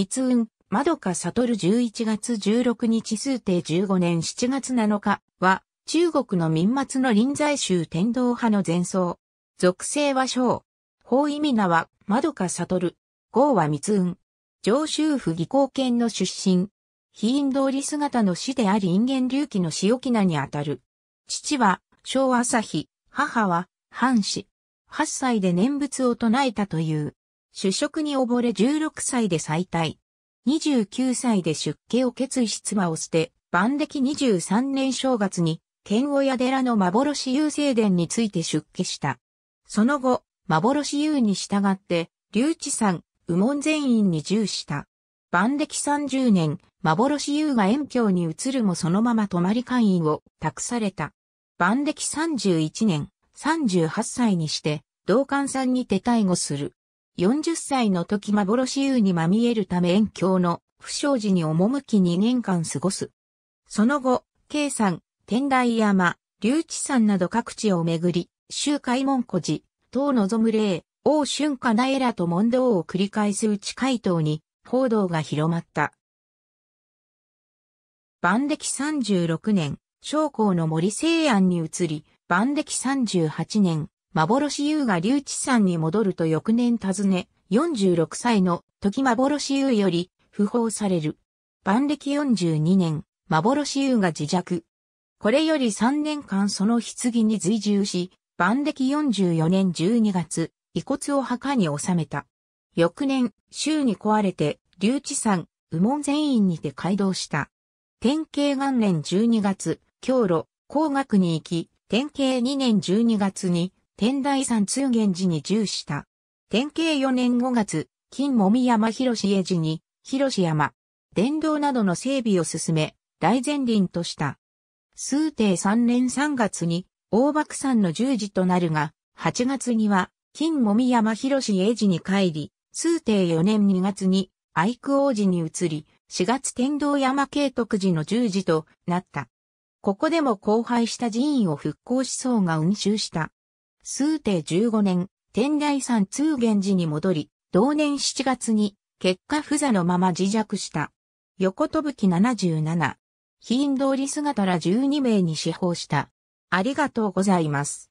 密運、窓か悟る11月16日数定15年7月7日は、中国の民末の臨済宗天道派の前奏。属性は小。法意味名は、窓か悟る。号は密運。上州府義高県の出身。非因通り姿の死であり人間隆起の死き名にあたる。父は、小朝日、母は、藩士。8歳で念仏を唱えたという。主食に溺れ16歳で再退。29歳で出家を決意し妻を捨て、万暦23年正月に、剣親寺の幻遊聖殿について出家した。その後、幻遊に従って、龍置山、右門全員に従した。万暦30年、幻遊が遠京に移るもそのまま泊まり会員を託された。万暦31年、38歳にして、道館さんに手退後する。40歳の時幻湯にまみえるため遠郷の不祥事に赴き2年間過ごす。その後、慶山、天台山、龍地山など各地を巡り、周海門古寺、東望む霊、王春華平らと問答を繰り返す内海答に、報道が広まった。万暦36年、将校の森西安に移り、万暦38年、幻優が留置山に戻ると翌年訪ね、46歳の時幻優より不法される。万歴42年、幻優が自弱。これより3年間その棺に随従し、万歴44年12月、遺骨を墓に収めた。翌年、州に壊れて、留置山、右門全員にて街道した。天慶元年12月、京路、工学に行き、天慶2年12月に、天台山通元寺に従した。天慶4年5月、金もみ山広家寺に、広山、伝道などの整備を進め、大前林とした。数定3年3月に、大幕山の十字となるが、8月には、金もみ山広家寺に帰り、数定4年2月に、愛久王寺に移り、4月天道山慶徳寺の十字となった。ここでも荒廃した寺院を復興思想が運修した。数定15年、天台山通源寺に戻り、同年7月に、結果不座のまま自弱した。横飛ぶき77。非ン通り姿ら12名に司法した。ありがとうございます。